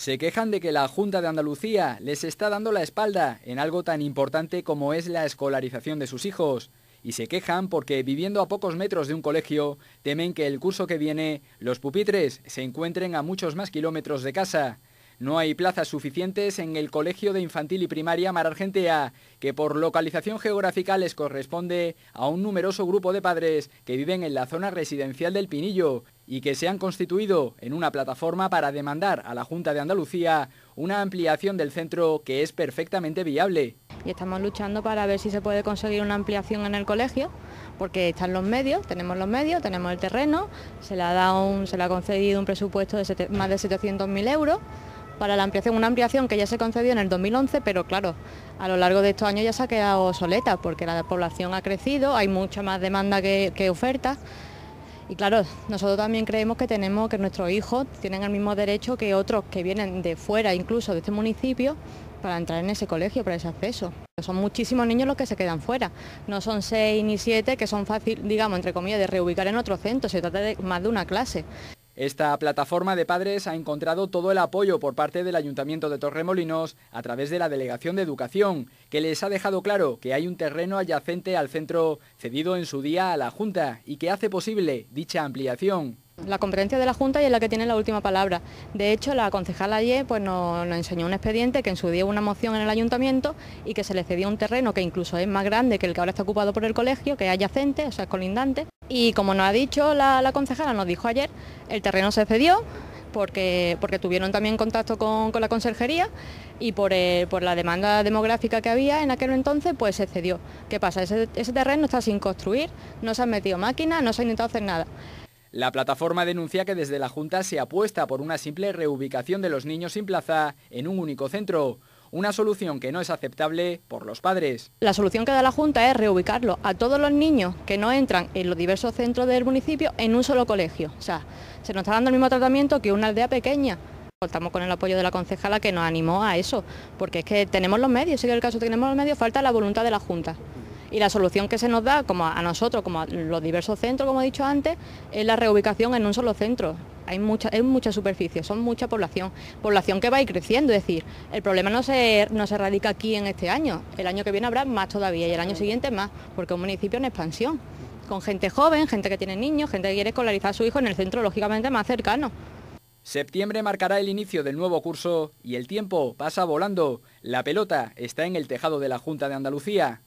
Se quejan de que la Junta de Andalucía les está dando la espalda en algo tan importante como es la escolarización de sus hijos y se quejan porque viviendo a pocos metros de un colegio temen que el curso que viene los pupitres se encuentren a muchos más kilómetros de casa no hay plazas suficientes en el Colegio de Infantil y Primaria Mar Argentea, que por localización geográfica les corresponde a un numeroso grupo de padres que viven en la zona residencial del Pinillo y que se han constituido en una plataforma para demandar a la Junta de Andalucía una ampliación del centro que es perfectamente viable. Y estamos luchando para ver si se puede conseguir una ampliación en el colegio, porque están los medios, tenemos los medios, tenemos el terreno, se le ha, dado un, se le ha concedido un presupuesto de más de 700.000 euros para la ampliación, una ampliación que ya se concedió en el 2011, pero claro, a lo largo de estos años ya se ha quedado obsoleta porque la población ha crecido, hay mucha más demanda que, oferta. Y claro, nosotros también creemos que tenemos que nuestros hijos tienen el mismo derecho que otros que vienen de fuera, incluso de este municipio, para entrar en ese colegio, para ese acceso. Son muchísimos niños los que se quedan fuera, no son seis ni siete que son fácil, digamos, entre comillas, de reubicar en otro centro, se trata de más de una clase. Esta plataforma de padres ha encontrado todo el apoyo por parte del Ayuntamiento de Torremolinos a través de la Delegación de Educación, que les ha dejado claro que hay un terreno adyacente al centro cedido en su día a la Junta y que hace posible dicha ampliación. La competencia de la Junta y es la que tiene la última palabra. De hecho, la concejala ayer pues, nos, enseñó un expediente que en su día hubo una moción en el ayuntamiento y que se le cedió un terreno que incluso es más grande que el que ahora está ocupado por el colegio, que es adyacente, o sea, es colindante. Y como nos ha dicho la, concejala, nos dijo ayer, el terreno se cedió, porque, porque, tuvieron también contacto con, la consejería y eh, por, la demanda demográfica que había en aquel entonces, pues se cedió. ¿Qué pasa? Ese, ese terreno está sin construir, no se han metido máquinas, no se ha intentado hacer nada. La plataforma denuncia que desde la Junta se apuesta por una simple reubicación de los niños sin plaza en un único centro una solución que no es aceptable por los padres. La solución que da la Junta es reubicarlo a todos los niños que no entran en los diversos centros del municipio en un solo colegio. O sea, se nos está dando el mismo tratamiento que una aldea pequeña. Contamos con el apoyo de la concejala que nos animó a eso, porque es que tenemos los medios, en el caso, tenemos los medios, falta la voluntad de la Junta. Y la solución que se nos da, como a nosotros, como a los diversos centros, como he dicho antes, es la reubicación en un solo centro. Hay mucha, es mucha superficie, son mucha población, población que va a ir creciendo, es decir, el problema no se, no se radica aquí en este año, el año que viene habrá más todavía y el año siguiente más, porque es un municipio en expansión, con gente joven, gente que tiene niños, gente que quiere escolarizar a su hijo en el centro lógicamente más cercano. Septiembre marcará el inicio del nuevo curso y el tiempo pasa volando. La pelota está en el tejado de la Junta de Andalucía.